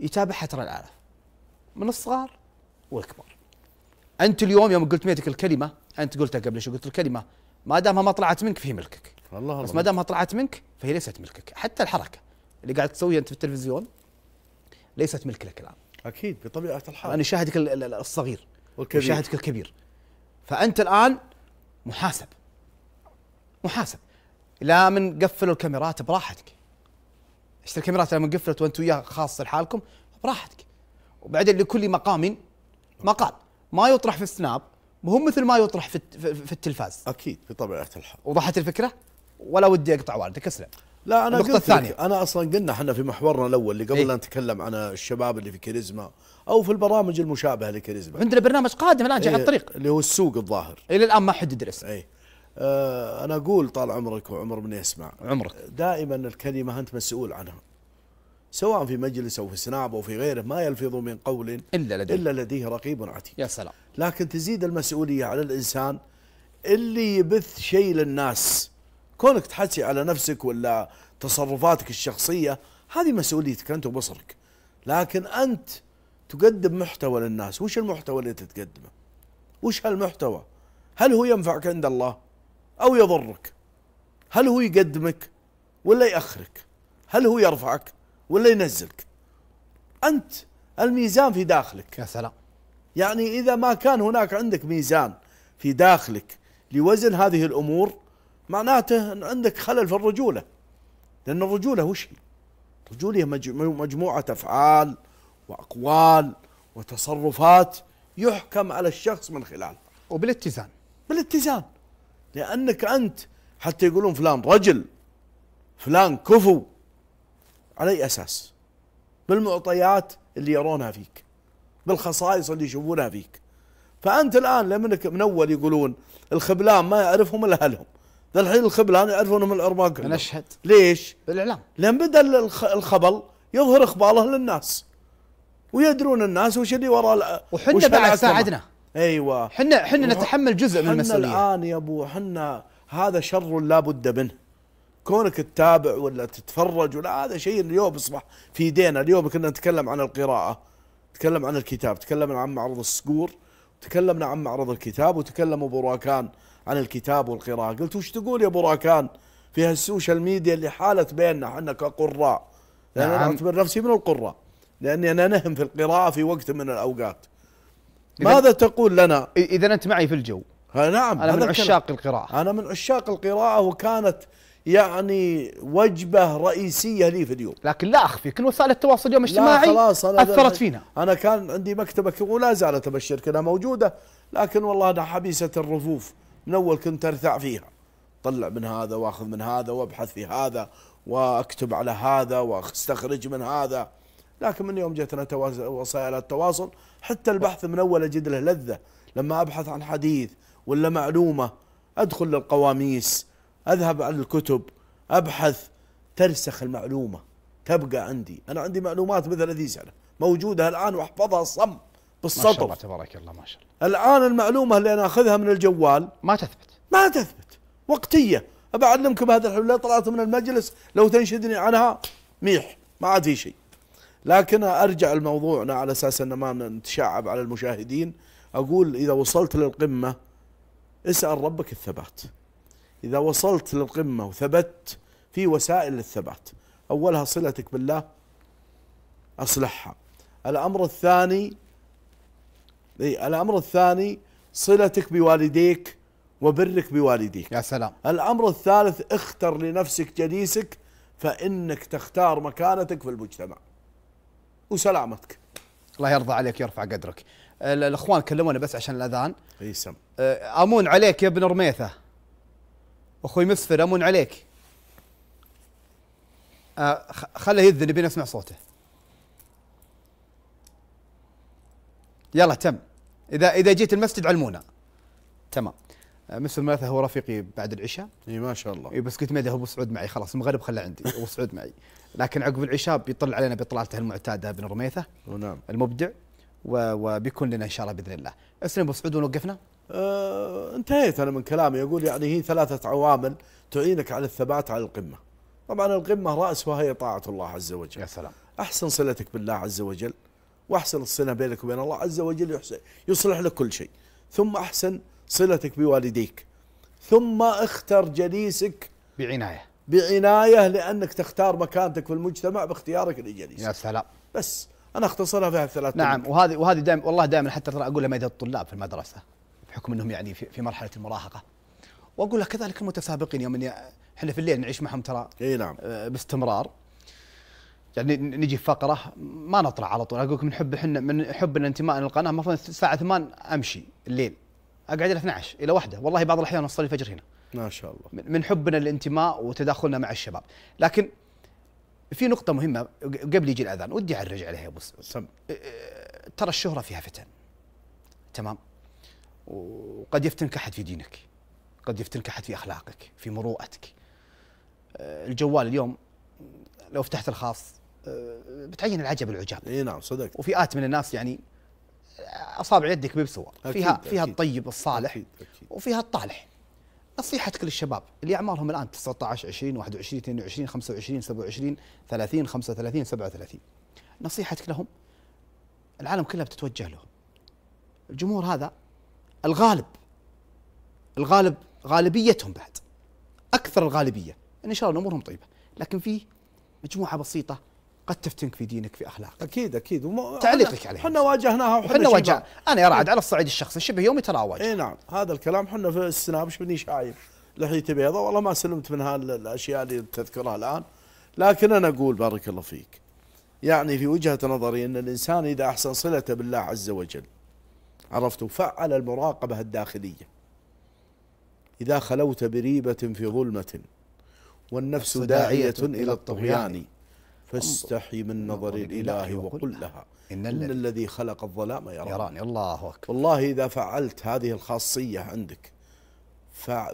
يتابعها ترى العالم من الصغار والكبار انت اليوم يوم قلت ميتك الكلمه انت قلتها قبل شو قلت الكلمه ما دامها ما طلعت منك فهي ملكك الله بس ما دامها طلعت منك فهي ليست ملكك حتى الحركه اللي قاعد تسويها انت في التلفزيون ليست ملك لك الان اكيد بطبيعه الحال انا شاهدك الصغير والكبير شاهدك الكبير فانت الان محاسب محاسب لا من قفلوا الكاميرات براحتك اشتري الكاميرات لما قفلت وانت وياه خاص لحالكم براحتك وبعدين لكل مقام مقال ما يطرح في السناب مو مثل ما يطرح في في التلفاز اكيد بطبيعه الحال وضحت الفكره ولا ودي اقطع والدك اسلم لا انا النقطة الثانية انا اصلا قلنا احنا في محورنا الاول اللي قبل إيه؟ لا نتكلم عن الشباب اللي في كاريزما او في البرامج المشابهه لكاريزما عندنا برنامج قادم الان جاي إيه على الطريق اللي هو السوق الظاهر الى الان ما حدد الاسم إيه؟ آه، انا اقول طال عمرك وعمر من يسمع عمرك دائما الكلمه انت مسؤول عنها سواء في مجلس او في سناب او في غيره ما يلفظ من قول الا لديه الا لديه رقيب عتيد يا سلام لكن تزيد المسؤوليه على الانسان اللي يبث شيء للناس كونك تحكي على نفسك ولا تصرفاتك الشخصيه هذه مسؤوليتك انت وبصرك لكن انت تقدم محتوى للناس وش المحتوى اللي تتقدمه وش هالمحتوى هل هو ينفعك عند الله أو يضرك هل هو يقدمك ولا يأخرك هل هو يرفعك ولا ينزلك أنت الميزان في داخلك يا سلام يعني إذا ما كان هناك عندك ميزان في داخلك لوزن هذه الأمور معناته أن عندك خلل في الرجولة لأن الرجولة وش هي الرجولة مجموعة أفعال وأقوال وتصرفات يحكم على الشخص من خلالها وبالاتزان بالاتزان لأنك أنت حتى يقولون فلان رجل فلان كفو على أي أساس بالمعطيات اللي يرونها فيك بالخصائص اللي يشوفونها فيك فأنت الآن لما أنك من أول يقولون الخبلان ما يعرفهم إلا أهلهم الحين الخبلان يعرفونهم العرباء كلهم نشهد ليش؟ بالإعلام لأن بدا الخبل يظهر إخباره للناس ويدرون الناس وش اللي وراء وحنا بعد ساعدنا ايوه حنا حنا نتحمل جزء من المسؤوليه الان يا ابو حنا هذا شر لا بد منه كونك تتابع ولا تتفرج ولا هذا شيء اليوم اصبح في يدينا اليوم كنا نتكلم عن القراءه تكلم عن الكتاب تكلمنا عن معرض الصقور تكلمنا عن معرض الكتاب وتكلم ابو راكان عن الكتاب والقراءه قلت وش تقول يا ابو راكان في هالسوشيال ميديا اللي حالت بيننا احنا كقراء لان نعم. انا اعتبر نفسي من القراء لاني انا نهم في القراءه في وقت من الاوقات ماذا تقول لنا؟ اذا انت معي في الجو آه، نعم انا من عشاق القراءه انا من عشاق القراءه وكانت يعني وجبه رئيسيه لي في اليوم لكن لا اخفي كل وسائل التواصل اليوم الاجتماعي اثرت فينا انا كان عندي مكتبه ولا زالت ابشرك انها موجوده لكن والله انا حبيسه الرفوف من اول كنت ارتع فيها طلع من هذا واخذ من هذا وابحث في هذا واكتب على هذا واستخرج من هذا لكن من يوم جتنا وسائل التواصل حتى البحث من أول أجد له لذة لما أبحث عن حديث ولا معلومة أدخل للقواميس أذهب على الكتب أبحث ترسخ المعلومة تبقى عندي أنا عندي معلومات من 30 سنة موجودة الآن وأحفظها صم بالسطر ما شاء الله تبارك الله ما شاء الله الآن المعلومة اللي أنا أخذها من الجوال ما تثبت ما تثبت وقتية أبعلمكم هذا الحلول طلعت من المجلس لو تنشدني عنها ميح ما عاد في شيء لكن ارجع لموضوعنا على اساس ان ما نتشعب على المشاهدين اقول اذا وصلت للقمه اسال ربك الثبات اذا وصلت للقمه وثبت في وسائل للثبات اولها صلتك بالله اصلحها الامر الثاني اي الامر الثاني صلتك بوالديك وبرك بوالديك يا سلام الامر الثالث اختر لنفسك جليسك فانك تختار مكانتك في المجتمع وسلامتك الله يرضى عليك ويرفع قدرك الاخوان كلمونا بس عشان الاذان اي سم أه، امون عليك يا ابن رميثه اخوي مسفر امون عليك أه، خله يذن نبي نسمع صوته يلا تم اذا اذا جيت المسجد علمونا تمام مثل ما هو رفيقي بعد العشاء اي ما شاء الله اي بس قلت هو ابو سعود معي خلاص المغرب خله عندي ابو سعود معي لكن عقب العشاء بيطل علينا بطلالته المعتاده بن رميثه نعم المبدع وبيكون لنا ان شاء الله باذن الله اسلم ابو سعود وقفنا أه انتهيت انا من كلامي اقول يعني هي ثلاثه عوامل تعينك على الثبات على القمه طبعا القمه راسها هي طاعه الله عز وجل يا سلام احسن صلتك بالله عز وجل واحسن الصله بينك وبين الله عز وجل يحسن يصلح لك كل شيء ثم احسن صلتك بوالديك ثم اختر جليسك بعناية بعناية لأنك تختار مكانتك في المجتمع باختيارك لجليسك يا سلام بس أنا أختصرها في هالثلاث نعم وهذه وهذه دائما والله دائما حتى ترى أقولها ميدة الطلاب في المدرسة بحكم أنهم يعني في, في مرحلة المراهقة وأقولها كذلك المتسابقين يوم احنا في الليل نعيش معهم ترى اي نعم آه، باستمرار يعني نجي في فقره ما نطلع على طول اقول لكم من حب احنا من حبنا انتماء للقناه المفروض الساعه 8 امشي الليل اقعد الى 12 الى واحدة والله بعض الاحيان نصلي الفجر هنا ما شاء الله من حبنا للانتماء وتداخلنا مع الشباب لكن في نقطة مهمة قبل يجي الأذان ودي أعرج عليها يا أبو سم أه، ترى الشهرة فيها فتن تمام وقد يفتنك أحد في دينك قد يفتنك أحد في أخلاقك في مروءتك أه، الجوال اليوم لو فتحت الخاص أه، بتعين العجب العجاب اي نعم صدق وفئات من الناس يعني اصابع يدك بيبسوا فيها فيها أكيد الطيب الصالح أكيد أكيد وفيها الطالح نصيحتك للشباب اللي اعمارهم الان 19 20 21 22 25 27 30 35 37 نصيحتك لهم العالم كلها بتتوجه له الجمهور هذا الغالب الغالب غالبيتهم بعد اكثر الغالبيه ان شاء الله امورهم طيبه لكن في مجموعه بسيطه قد تفتنك في دينك في اخلاقك اكيد اكيد وم... تعليقك عليها احنا واجهناها وحنا واجه انا يا رعد على الصعيد الشخصي شبه يومي ترى اي نعم هذا الكلام احنا في السناب شبني شايف لحيتي بيضاء والله ما سلمت من هالاشياء اللي تذكرها الان لكن انا اقول بارك الله فيك يعني في وجهه نظري ان الانسان اذا احسن صلته بالله عز وجل عرفت فعل المراقبه الداخليه إذا خلوت بريبة في ظلمة والنفس داعية إلى الطغيان فاستحي من نظر الإله وقل لها إن, الذي خلق الظلام يراني, يراني الله أكبر والله إذا فعلت هذه الخاصية عندك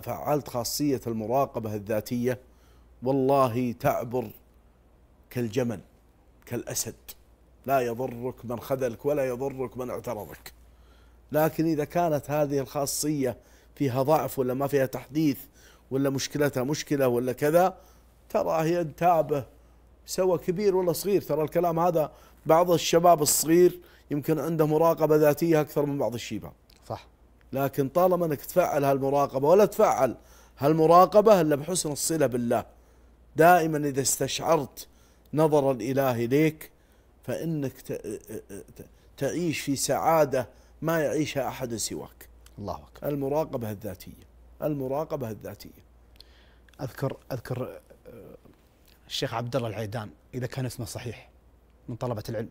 فعلت خاصية المراقبة الذاتية والله تعبر كالجمل كالأسد لا يضرك من خذلك ولا يضرك من اعترضك لكن إذا كانت هذه الخاصية فيها ضعف ولا ما فيها تحديث ولا مشكلتها مشكلة ولا كذا ترى هي انتابه سواء كبير ولا صغير ترى الكلام هذا بعض الشباب الصغير يمكن عنده مراقبة ذاتية أكثر من بعض الشباب صح لكن طالما أنك تفعل هالمراقبة ولا تفعل هالمراقبة إلا بحسن الصلة بالله دائما إذا استشعرت نظر الإله إليك فإنك تعيش في سعادة ما يعيشها أحد سواك الله أكبر المراقبة الذاتية المراقبة الذاتية أذكر أذكر الشيخ عبد الله العيدان اذا كان اسمه صحيح من طلبه العلم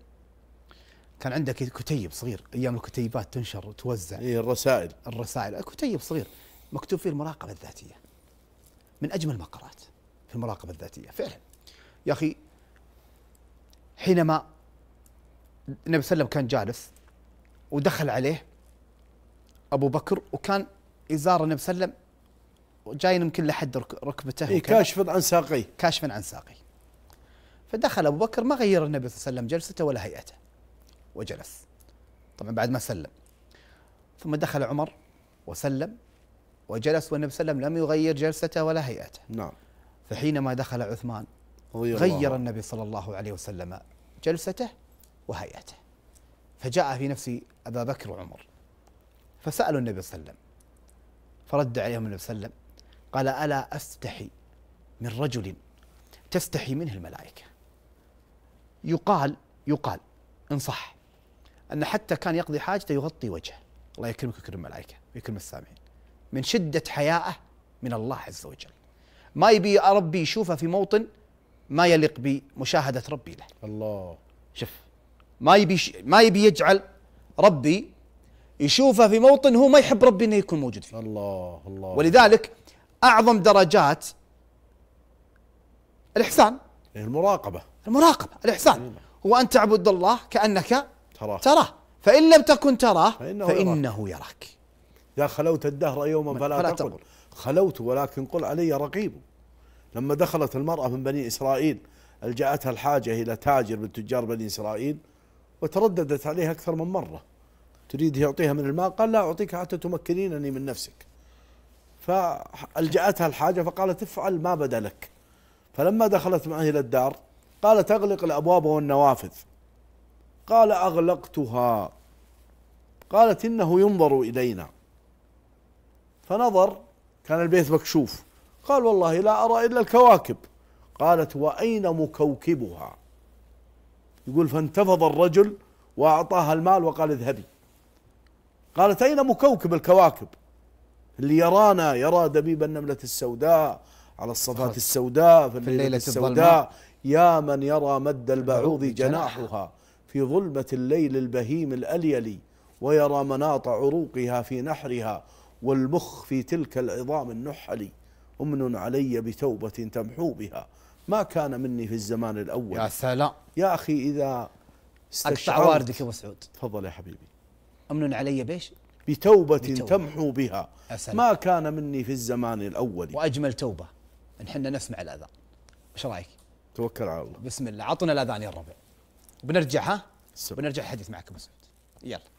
كان عنده كتيب صغير ايام الكتيبات تنشر وتوزع اي الرسائل الرسائل كتيب صغير مكتوب فيه المراقبه الذاتيه من اجمل ما قرات في المراقبه الذاتيه فعلا يا اخي حينما النبي صلى الله عليه وسلم كان جالس ودخل عليه ابو بكر وكان ازار النبي صلى الله عليه وسلم جاي يمكن لحد ركبته إيه كاشف عن ساقيه كاشف عن ساقيه فدخل ابو بكر ما غير النبي صلى الله عليه وسلم جلسته ولا هيئته وجلس طبعا بعد ما سلم ثم دخل عمر وسلم وجلس والنبي صلى الله عليه وسلم لم يغير جلسته ولا هيئته نعم فحينما دخل عثمان غير, غير النبي صلى الله عليه وسلم جلسته وهيئته فجاء في نفس ابا بكر وعمر فسالوا النبي صلى الله عليه وسلم فرد عليهم النبي صلى الله عليه وسلم قال ألا أستحي من رجل تستحي منه الملائكة يقال يقال إن صح أن حتى كان يقضي حاجته يغطي وجهه الله يكرمك ويكرم الملائكة ويكرم السامعين من شدة حياءه من الله عز وجل ما يبي ربي يشوفه في موطن ما يليق بمشاهدة ربي له الله شوف ما يبي ما يبي يجعل ربي يشوفه في موطن هو ما يحب ربي انه يكون موجود فيه الله الله ولذلك اعظم درجات الاحسان يعني المراقبه المراقبه الاحسان هو ان تعبد الله كانك تراه تراه فان لم تكن تراه فانه, فإنه يراك. يا خلوت الدهر يوما فلا, فلا تقل خلوت ولكن قل علي رقيب لما دخلت المرأة من بني إسرائيل ألجأتها الحاجة إلى تاجر من تجار بني إسرائيل وترددت عليه أكثر من مرة تريد يعطيها من الماء قال لا أعطيك حتى تمكنينني من نفسك فألجأتها الحاجة فقالت افعل ما بدا لك فلما دخلت معه إلى الدار قالت أغلق الأبواب والنوافذ قال أغلقتها قالت إنه ينظر إلينا فنظر كان البيت مكشوف قال والله لا أرى إلا الكواكب قالت وأين مكوكبها يقول فانتفض الرجل وأعطاها المال وقال اذهبي قالت أين مكوكب الكواكب اللي يرانا يرى دبيب النملة السوداء على الصفات السوداء في الليلة, في الليلة السوداء يا من يرى مد البعوض جناحها في ظلمة الليل البهيم الأليلي ويرى مناط عروقها في نحرها والمخ في تلك العظام النحلي أمن علي بتوبة تمحو بها ما كان مني في الزمان الأول يا سلام يا أخي إذا استشعرت أقطع واردك يا مسعود تفضل يا حبيبي أمن علي بيش بتوبة, بتوبة تمحو بها أسلام. ما كان مني في الزمان الأول وأجمل توبة إن حنا نسمع الأذان إيش رأيك؟ توكل على الله بسم الله عطنا الأذان يا الربع بنرجع ها؟ بنرجع الحديث معك يلا